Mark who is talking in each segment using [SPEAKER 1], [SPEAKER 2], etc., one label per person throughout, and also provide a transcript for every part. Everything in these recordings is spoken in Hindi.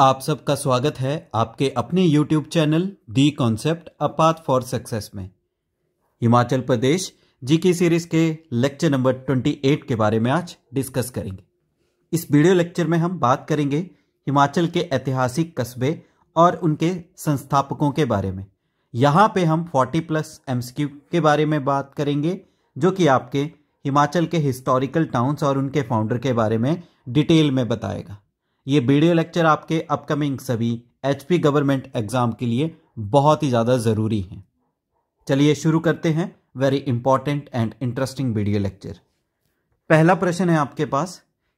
[SPEAKER 1] आप सबका स्वागत है आपके अपने YouTube channel the concept a path for success में हिमाचल प्रदेश जी सीरीज के लेक्चर नंबर 28 के बारे में आज डिस्कस करेंगे इस वीडियो लेक्चर में हम बात करेंगे हिमाचल के ऐतिहासिक कस्बे और उनके संस्थापकों के बारे में यहाँ पे हम 40 प्लस एम के बारे में बात करेंगे जो कि आपके हिमाचल के हिस्टोरिकल टाउन्स और उनके फाउंडर के बारे में डिटेल में बताएगा ये वीडियो लेक्चर आपके अपकमिंग सभी एच गवर्नमेंट एग्ज़ाम के लिए बहुत ही ज़्यादा ज़रूरी हैं चलिए शुरू करते हैं very important and interesting video lecture पहला प्रश्न है आपके पास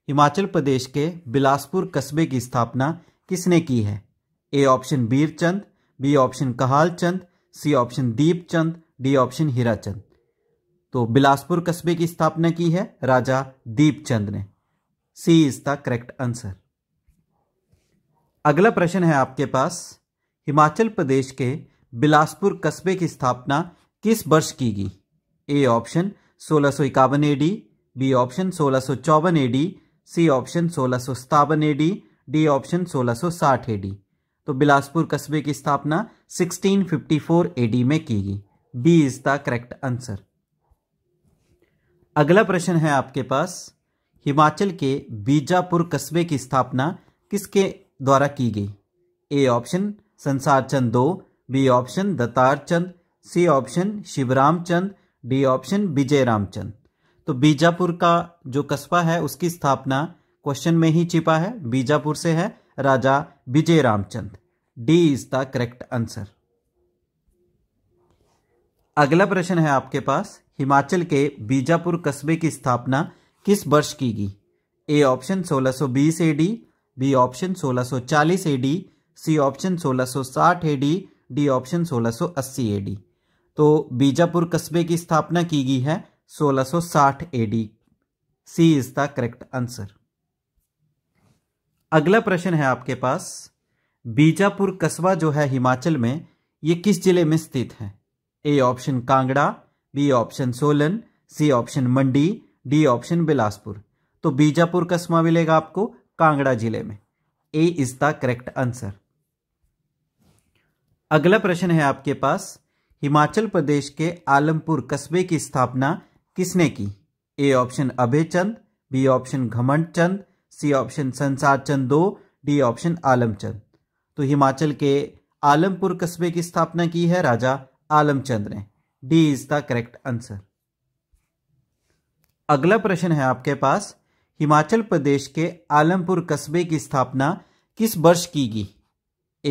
[SPEAKER 1] हिमाचल प्रदेश के बिलासपुर कस्बे की स्थापना किसने की है A option Bir Chand B option Kahal Chand C option Deep Chand D option Hira Chand तो बिलासपुर कस्बे की स्थापना की है राजा दीप चंद ने C is the correct answer अगला प्रश्न है आपके पास हिमाचल प्रदेश के बिलासपुर कस्बे की स्थापना किस वर्ष की गई ए ऑप्शन सोलह एडी बी ऑप्शन सोलह एडी सी ऑप्शन सोलह सौ एडी डी ऑप्शन सोलह एडी तो बिलासपुर कस्बे की स्थापना 1654 एडी में की गई B is the correct answer अगला प्रश्न है आपके पास हिमाचल के बीजापुर कस्बे की स्थापना किसके द्वारा की गई ए ऑप्शन संसार चंद दो B option Datar Chand C option Shivram Chand D option Vijay Ramchand तो बीजापुर का जो कस्बा है उसकी स्थापना क्वेश्चन में ही छिपा है बीजापुर से है राजा Vijay Ramchand D is the correct answer अगला प्रश्न है आपके पास हिमाचल के बीजापुर कस्बे की स्थापना किस वर्ष की गई A option 1620 AD B option 1640 AD C option 1660 AD D option 1680 AD तो बीजापुर कस्बे की स्थापना की गई है 1660 AD C is the correct answer अगला प्रश्न है आपके पास बीजापुर कस्बा जो है हिमाचल में ये किस जिले में स्थित है A option Kangra B option Solan C option Mandi D option Bilaspur तो बीजापुर कस्बा मिलेगा आपको कांगड़ा जिले में A is the correct answer अगला प्रश्न है आपके पास हिमाचल प्रदेश के आलमपुर कस्बे की स्थापना किसने की A option Abhay Chand B option Ghamand Chand C option Sansar Chand दो डी ऑप्शन आलमचंद तो हिमाचल के आलमपुर कस्बे की स्थापना की है राजा आलमचंद ने D is the correct answer अगला प्रश्न है आपके पास हिमाचल प्रदेश के आलमपुर कस्बे की स्थापना किस वर्ष की गई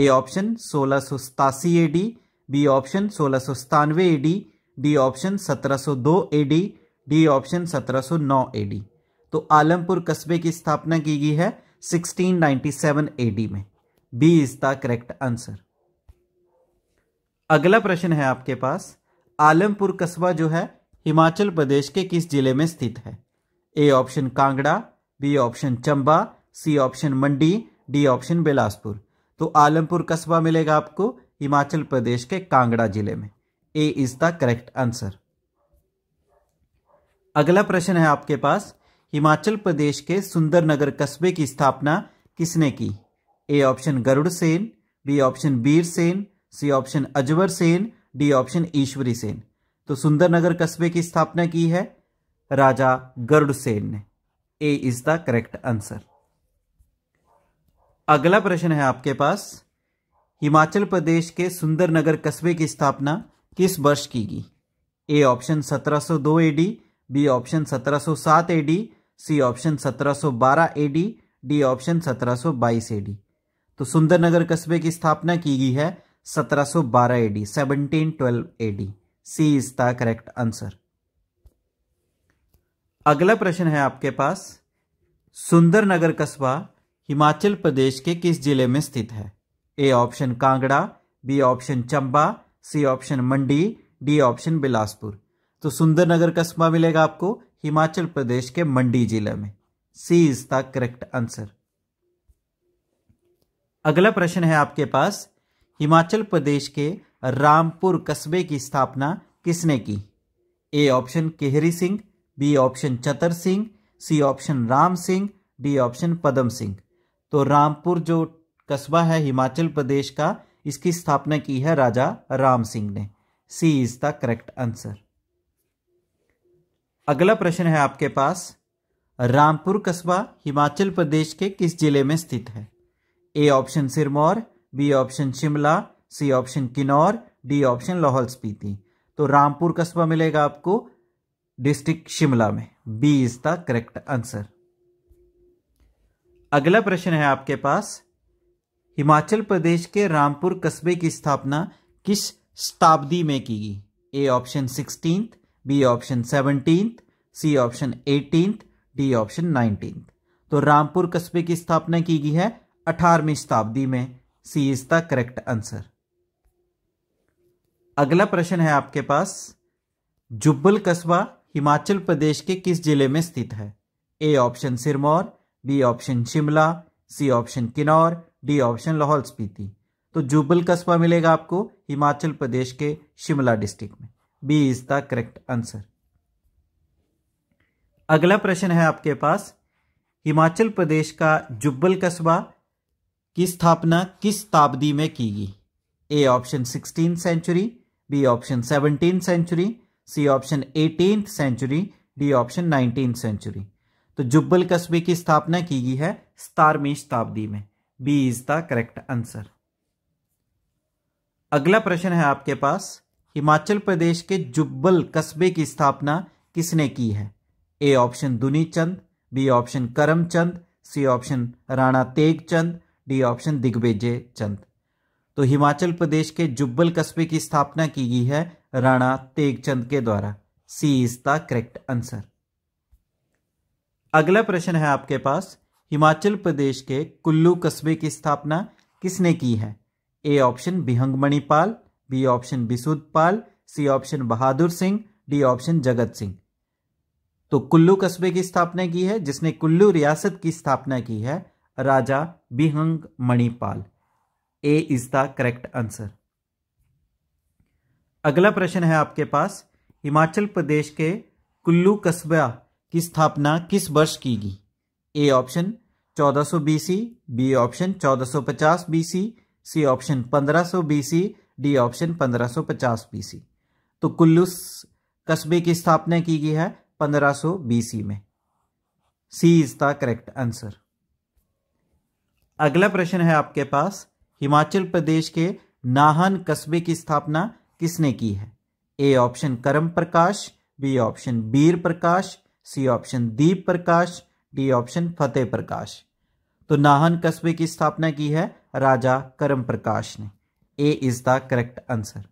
[SPEAKER 1] ए ऑप्शन सोलह सौ सतासी ए डी बी ऑप्शन सोलह सौ सतानवे ए डी डी ऑप्शन सत्रह सौ दो ए डी डी ऑप्शन सत्रह सौ नौ ए डी तो आलमपुर कस्बे की स्थापना की गई है 1697 एडी में B is the correct answer अगला प्रश्न है आपके पास आलमपुर कस्बा जो है हिमाचल प्रदेश के किस जिले में स्थित है A option Kangra B option Chamba C option Mandi D option Bilaspur तो आलमपुर कस्बा मिलेगा आपको हिमाचल प्रदेश के कांगड़ा जिले में A is the correct answer अगला प्रश्न है आपके पास हिमाचल प्रदेश के सुंदरनगर कस्बे की स्थापना किसने की A option Garud Sen B option Bir Sen C option अजवर Sen D option Ishwari Sen तो सुंदरनगर कस्बे की स्थापना की है राजा गरुड़सेन ने A is the correct answer अगला प्रश्न है आपके पास हिमाचल प्रदेश के सुंदरनगर कस्बे की स्थापना किस वर्ष की गई A option 1702 AD B option 1707 AD C option 1712 AD D option 1722 AD तो सुंदरनगर कस्बे की स्थापना की गई है 1712 AD 1712 AD C is the correct answer अगला प्रश्न है आपके पास सुंदरनगर कस्बा हिमाचल प्रदेश के किस जिले में स्थित है A option Kangra B option Chamba C option Mandi D option Bilaspur तो सुंदरनगर कस्बा मिलेगा आपको हिमाचल प्रदेश के मंडी जिले में C is the correct answer अगला प्रश्न है आपके पास हिमाचल प्रदेश के रामपुर कस्बे की स्थापना किसने की A option Kehri Singh B option Chatar Singh C option Ram Singh D option Padam Singh तो रामपुर जो कस्बा है हिमाचल प्रदेश का इसकी स्थापना की है राजा राम सिंह ने C is the correct answer अगला प्रश्न है आपके पास रामपुर कस्बा हिमाचल प्रदेश के किस जिले में स्थित है A option Sirmaur B option Shimla C option Kinnaur D option Lahaul Spiti तो रामपुर कस्बा मिलेगा आपको डिस्ट्रिक्ट शिमला में B is the correct answer अगला प्रश्न है आपके पास हिमाचल प्रदेश के रामपुर कस्बे की स्थापना किस शताब्दी में की गई A option sixteen B option seventeen C option eighteen D option nineteen तो रामपुर कस्बे की स्थापना की गई है अठारहवीं शताब्दी में C is the correct answer अगला प्रश्न है आपके पास जुब्बल कस्बा हिमाचल प्रदेश के किस जिले में स्थित है A option Sirmaur B option Shimla C option Kinnaur D option Lahaul Spiti तो जुबल कस्बा मिलेगा आपको हिमाचल प्रदेश के शिमला डिस्ट्रिक्ट में B is the correct answer अगला प्रश्न है आपके पास हिमाचल प्रदेश का जुब्बल कस्बा की स्थापना किस शताब्दी में की गई A option sixteen century B option seventeen century C option eighteen century D option nineteen century तो जुब्बल कस्बे की स्थापना की गई है सतारवी शताब्दी में B is the correct answer अगला प्रश्न है आपके पास हिमाचल प्रदेश के जुब्बल कस्बे की स्थापना किसने की है A option Duni Chand B option Karamchand C option Rana Teg Chand D option Digvijay Chand तो हिमाचल प्रदेश के जुब्बल कस्बे की स्थापना की गई है राणा तेगचंद के द्वारा C is the correct answer अगला प्रश्न है आपके पास हिमाचल प्रदेश के कुल्लू कस्बे की स्थापना किसने की है A option Bihang Manipal B option Bishud Pal C option Bahadur Singh D option Jagat Singh तो कुल्लू कस्बे की स्थापना की है जिसने कुल्लू रियासत की स्थापना की है राजा Bihang Manipal A is the correct answer अगला प्रश्न है आपके पास हिमाचल प्रदेश के कुल्लू कस्बा की स्थापना किस वर्ष की गई A option 1400 BC B option 1450 BC C option 1500 BC D option 1550 BC तो कुल्लू कस्बे की स्थापना की गई है 1500 बीसी में C is the correct answer अगला प्रश्न है आपके पास हिमाचल प्रदेश के नाहन कस्बे की स्थापना किसने की है A option Karam Prakash B option Bir Prakash C option Deep Prakash D option Fateh Prakash तो नाहन कस्बे की स्थापना की है राजा करम प्रकाश ने A is the correct answer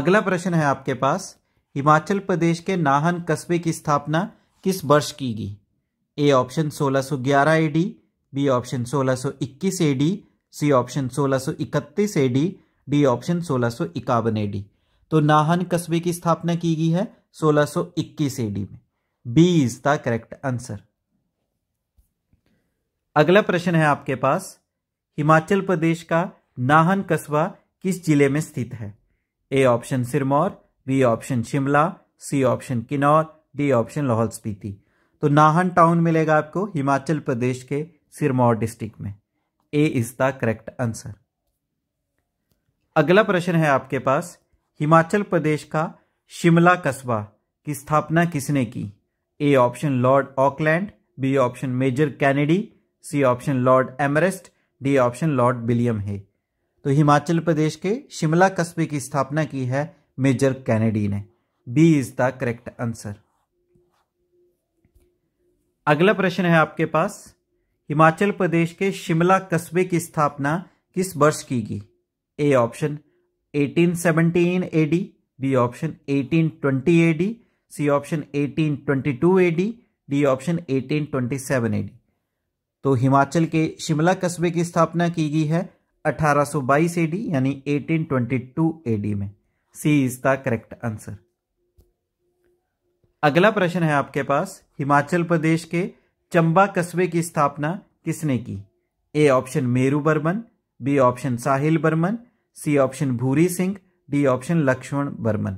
[SPEAKER 1] अगला प्रश्न है आपके पास हिमाचल प्रदेश के नाहन कस्बे की स्थापना किस वर्ष की गई A option 1611 AD B option 1621 AD C option 1631 AD B option सोलह सो इक्यावन एडी तो नाहन कस्बे की स्थापना की गई है सोलह सो इक्कीस एडी में B is the correct answer अगला प्रश्न है आपके पास हिमाचल प्रदेश का नाहन कस्बा किस जिले में स्थित है A option Sirmaur B option Shimla C option Kinnaur D option Lahaul Spiti तो नाहन टाउन मिलेगा आपको हिमाचल प्रदेश के सिरमौर डिस्ट्रिक्ट में A is the correct answer अगला प्रश्न है आपके पास हिमाचल प्रदेश का शिमला कस्बा की स्थापना किसने की A option Lord Auckland B option Major Kennedy C option Lord Amherst D option Lord William है तो हिमाचल प्रदेश के शिमला कस्बे की स्थापना की है मेजर कैनेडी ने B is the correct answer अगला प्रश्न है आपके पास हिमाचल प्रदेश के शिमला कस्बे की स्थापना किस वर्ष की गई A option 1817 AD B option 1820 AD C option 1822 AD D option 1827 AD तो हिमाचल के शिमला कस्बे की स्थापना की गई है 1822 एडी यानी 1822 एडी में C is the correct answer अगला प्रश्न है आपके पास हिमाचल प्रदेश के चंबा कस्बे की स्थापना किसने की A option Meru Barman B option Sahil Barman C option Bhuri Singh D option Lakshman Barman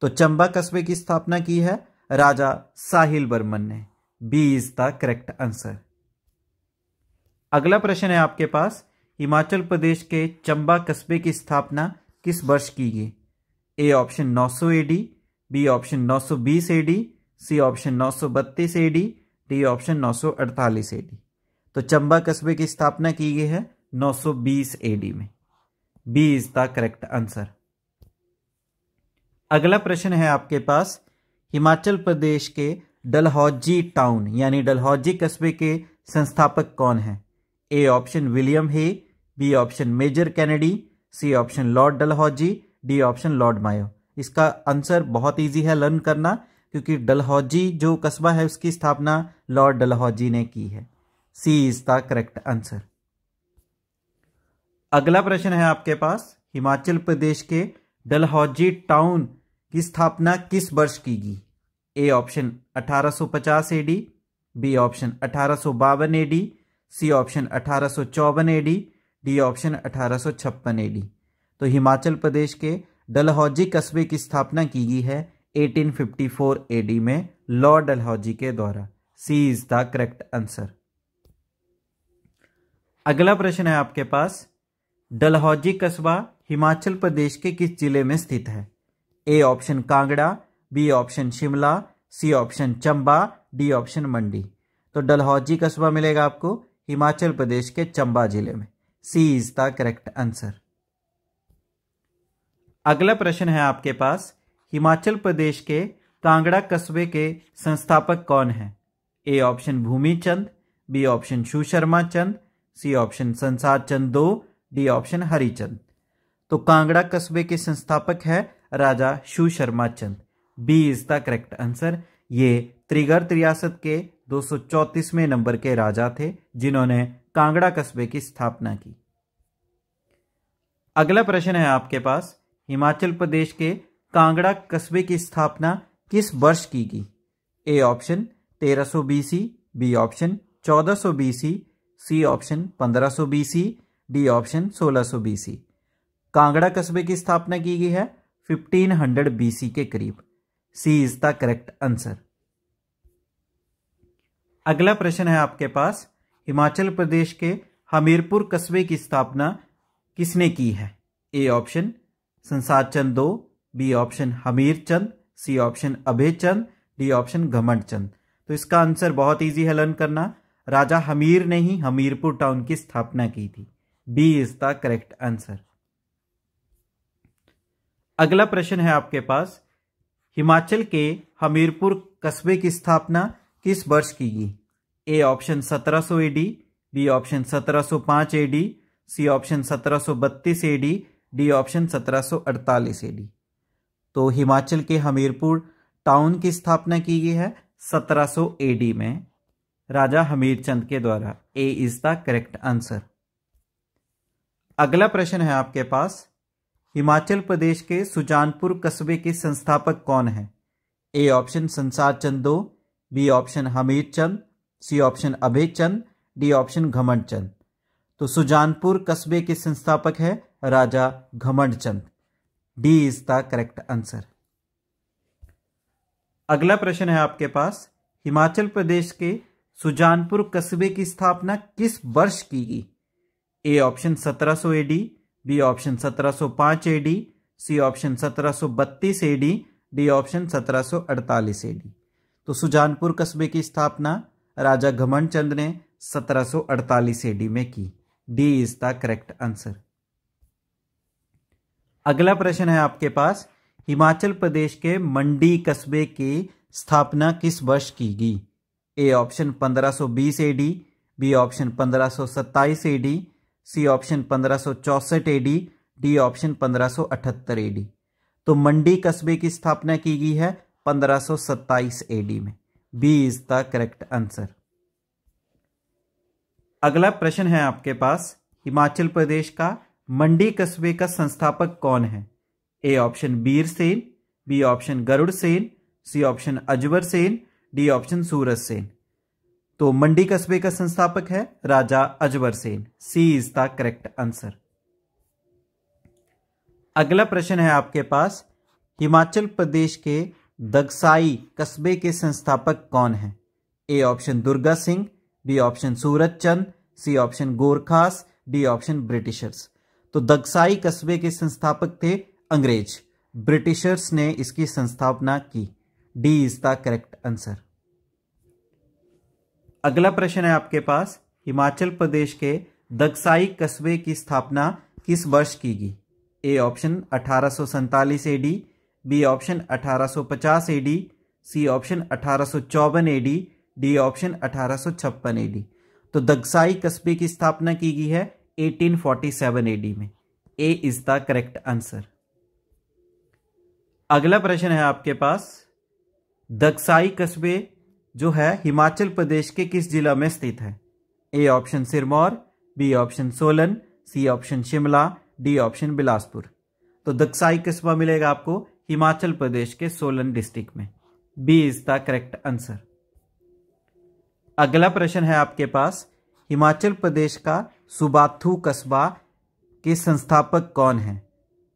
[SPEAKER 1] तो चंबा कस्बे की स्थापना की है राजा साहिल बर्मन ने B is the correct answer अगला प्रश्न है आपके पास हिमाचल प्रदेश के चंबा कस्बे की स्थापना किस वर्ष की गई A option 900 AD B option 920 AD C option 932 AD D option 948 AD तो चंबा कस्बे की स्थापना की गई है 920 एडी में B is the correct answer अगला प्रश्न है आपके पास हिमाचल प्रदेश के डलहौजी टाउन यानी डलहौजी कस्बे के संस्थापक कौन है A option William Hay B option Major Kennedy C option Lord Dalhousie D option Lord Mayo इसका आंसर बहुत इजी है लर्न करना क्योंकि डलहौजी जो कस्बा है उसकी स्थापना लॉर्ड डलहौजी ने की है C is the correct answer अगला प्रश्न है आपके पास हिमाचल प्रदेश के डलहौजी टाउन की स्थापना किस वर्ष की गई A option 1850 AD B option अठारह एडी सी ऑप्शन अठारह एडी डी ऑप्शन अठारह एडी तो हिमाचल प्रदेश के डलहौजी कस्बे की स्थापना की गई है 1854 एडी में लॉर्ड डलहौजी के द्वारा C is the correct answer अगला प्रश्न है आपके पास डलहौजी कस्बा हिमाचल प्रदेश के किस जिले में स्थित है A option Kangra B option Shimla C option Chamba D option Mandi तो डलहौजी कस्बा मिलेगा आपको हिमाचल प्रदेश के चंबा जिले में C is the correct answer अगला प्रश्न है आपके पास हिमाचल प्रदेश के कांगड़ा कस्बे के संस्थापक कौन है A option Bhumi Chand B option Susharma Chand C option Sansar Chand दो डी ऑप्शन हरिचंद तो कांगड़ा कस्बे के संस्थापक है Raja Susharma Chand B is the correct answer ये त्रिगर्त रियासत के दो सौ नंबर के राजा थे जिन्होंने कांगड़ा कस्बे की स्थापना की अगला प्रश्न है आपके पास हिमाचल प्रदेश के कांगड़ा कस्बे की स्थापना किस वर्ष की गई A option 1300 BC B option 1400 BC C option 1500 BC D option 1600 BC Kangra कस्बे की स्थापना की गई है 1500 बीसी के करीब C is the correct answer अगला प्रश्न है आपके पास हिमाचल प्रदेश के हमीरपुर कस्बे की स्थापना किसने की है ए ऑप्शन संसार चंद दो B option Hamir Chand C option Abhay Chand D option Ghamand Chand तो इसका आंसर बहुत इजी है लर्न करना राजा हमीर ने ही हमीरपुर टाउन की स्थापना की थी B is the correct answer अगला प्रश्न है आपके पास हिमाचल के हमीरपुर कस्बे की स्थापना किस वर्ष की गई A option 1700 AD B option 1705 AD C option 1732 AD D option 1748 AD तो हिमाचल के हमीरपुर टाउन की स्थापना की गई है 1700 एडी में राजा हमीरचंद के द्वारा A is the correct answer अगला प्रश्न है आपके पास हिमाचल प्रदेश के सुजानपुर कस्बे के संस्थापक कौन है ए ऑप्शन संसार चंदो B option Hamir Chand C option Abhay Chand D option Ghamand Chand तो सुजानपुर कस्बे के संस्थापक है Raja Ghamand Chand D is the correct answer अगला प्रश्न है आपके पास हिमाचल प्रदेश के सुजानपुर कस्बे की स्थापना किस वर्ष की गई A option 1700 AD B option 1705 AD C option 1732 AD D option 1748 AD तो सुजानपुर कस्बे की स्थापना राजा घमंड चंद ने 1748 एडी में की D is the correct answer अगला प्रश्न है आपके पास हिमाचल प्रदेश के मंडी कस्बे की स्थापना किस वर्ष की गई A option 1520 AD B option 1527 AD C option पंद्रह चौसठ एडी डी ऑप्शन पंद्रह अठहत्तर एडी तो मंडी कस्बे की स्थापना की गई है पंद्रह सत्ताईस एडी में B is the correct answer अगला प्रश्न है आपके पास हिमाचल प्रदेश का मंडी कस्बे का संस्थापक कौन है A option Bir Sen B option Garud Sen C option अजवर Sen D option Suraj Sen तो मंडी कस्बे का संस्थापक है Raja Ajbar Sen C is the correct answer अगला प्रश्न है आपके पास हिमाचल प्रदेश के दगसाई कस्बे के संस्थापक कौन है A option Durga Singh B option Suraj Chand C option Gorkhas D option Britishers तो दगसाई कस्बे के संस्थापक थे अंग्रेज ब्रिटिशर्स ने इसकी संस्थापना की D is the correct answer अगला प्रश्न है आपके पास हिमाचल प्रदेश के दक्साई कस्बे की स्थापना किस वर्ष की गई ए ऑप्शन अठारह AD B option 1850 AD C option अठारह एडी डी ऑप्शन अठारह एडी तो दक्साई कस्बे की स्थापना की गई है 1847 एडी में A is the correct answer अगला प्रश्न है आपके पास दक्साई कस्बे जो है हिमाचल प्रदेश के किस जिला में स्थित है A option Sirmaur B option Solan C option Shimla D option Bilaspur तो दक्साई कस्बा मिलेगा आपको हिमाचल प्रदेश के सोलन डिस्ट्रिक्ट में B is the correct answer अगला प्रश्न है आपके पास हिमाचल प्रदेश का सुबाथू कस्बा के संस्थापक कौन है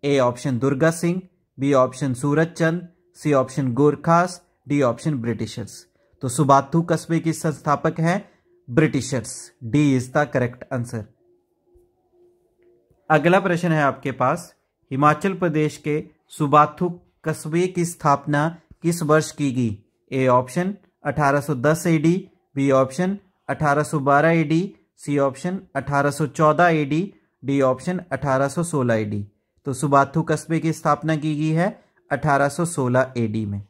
[SPEAKER 1] A option Durga Singh B option Suraj Chand C option Gorkhas D option Britishers तो सुबाथू कस्बे के संस्थापक हैं Britishers D is the correct answer अगला प्रश्न है आपके पास हिमाचल प्रदेश के सुबाथू कस्बे की स्थापना किस वर्ष की गई A option 1810 AD B option 1812 AD C option 1814 AD D option 1816 AD तो सुबाथू कस्बे की स्थापना की गई है 1816 एडी में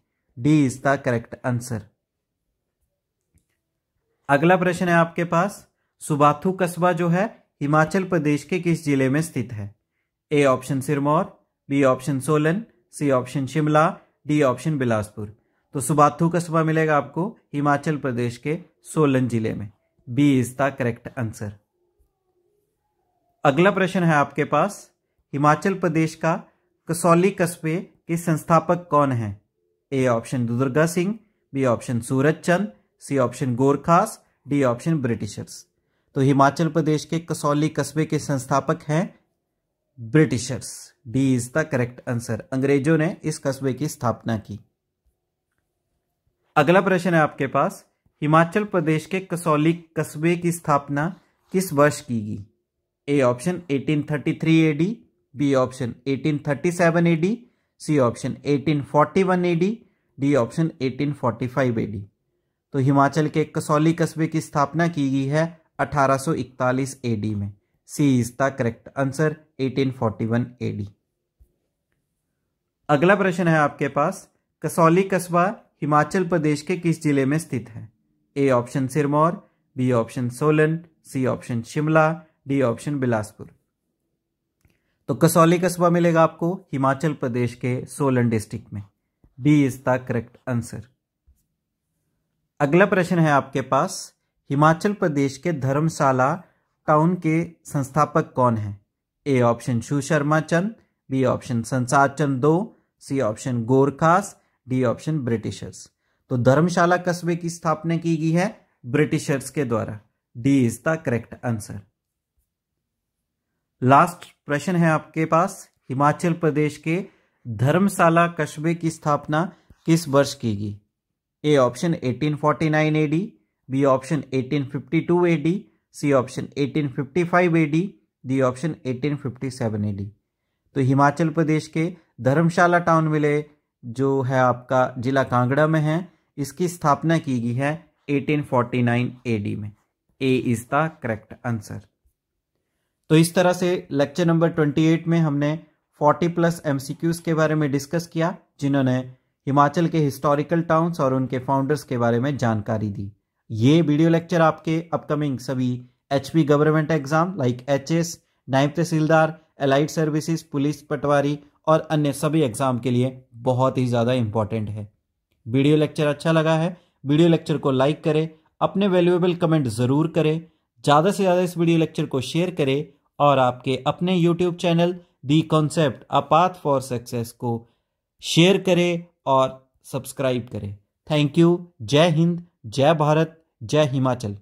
[SPEAKER 1] D is the correct answer अगला प्रश्न है आपके पास सुबाथू कस्बा जो है हिमाचल प्रदेश के किस जिले में स्थित है A option Sirmaur B option Solan C option Shimla D option Bilaspur तो सुबाथू कस्बा मिलेगा आपको हिमाचल प्रदेश के सोलन जिले में B is the correct answer अगला प्रश्न है आपके पास हिमाचल प्रदेश का कसौली कस्बे के संस्थापक कौन है A option Durga Singh B option Suraj Chand C option Gorkhas D option Britishers तो हिमाचल प्रदेश के कसौली कस्बे के संस्थापक हैं Britishers D is the correct answer अंग्रेजों ने इस कस्बे की स्थापना की अगला प्रश्न है आपके पास हिमाचल प्रदेश के कसौली कस्बे की स्थापना किस वर्ष की गई A option 1833 AD B option 1837 AD C option 1841 AD D option 1845 AD तो हिमाचल के कसौली कस्बे की स्थापना की गई है 1841 एडी में C is the correct answer 1841 AD अगला प्रश्न है आपके पास कसौली कस्बा हिमाचल प्रदेश के किस जिले में स्थित है A option Sirmaur B option Solan C option Shimla D option Bilaspur तो कसौली कस्बा मिलेगा आपको हिमाचल प्रदेश के सोलन डिस्ट्रिक्ट में B is the correct answer अगला प्रश्न है आपके पास हिमाचल प्रदेश के धर्मशाला टाउन के संस्थापक कौन हैं ए ऑप्शन शु शर्मा चंद बी ऑप्शन संसार चंद दो C option Gorkhas D option Britishers तो धर्मशाला कस्बे की स्थापना की गई है ब्रिटिशर्स के द्वारा D is the correct answer last प्रश्न है आपके पास हिमाचल प्रदेश के धर्मशाला कस्बे की स्थापना किस वर्ष की गई A option 1849 AD B option 1852 AD C option 1855 AD D option 1857 AD तो हिमाचल प्रदेश के धर्मशाला टाउन मिले जो है आपका जिला कांगड़ा में है इसकी स्थापना की गई है 1849 एडी में A is the correct answer तो इस तरह से लेक्चर नंबर 28 में हमने 40 प्लस एमसीक्यूज के बारे में डिस्कस किया जिन्होंने हिमाचल के हिस्टोरिकल टाउन्स और उनके फाउंडर्स के बारे में जानकारी दी ये वीडियो लेक्चर आपके अपकमिंग सभी H government exam like H S नायब तहसीलदार एलाइड सर्विसेज पुलिस पटवारी और अन्य सभी एग्जाम के लिए बहुत ही ज़्यादा इंपॉर्टेंट है वीडियो लेक्चर अच्छा लगा है वीडियो लेक्चर को लाइक करें अपने वैल्यूएबल कमेंट ज़रूर करें ज़्यादा से ज़्यादा इस वीडियो लेक्चर को शेयर करें और आपके अपने YouTube channel the concept a path for success को शेयर करें और सब्सक्राइब करें थैंक यू जय हिंद जय भारत जय हिमाचल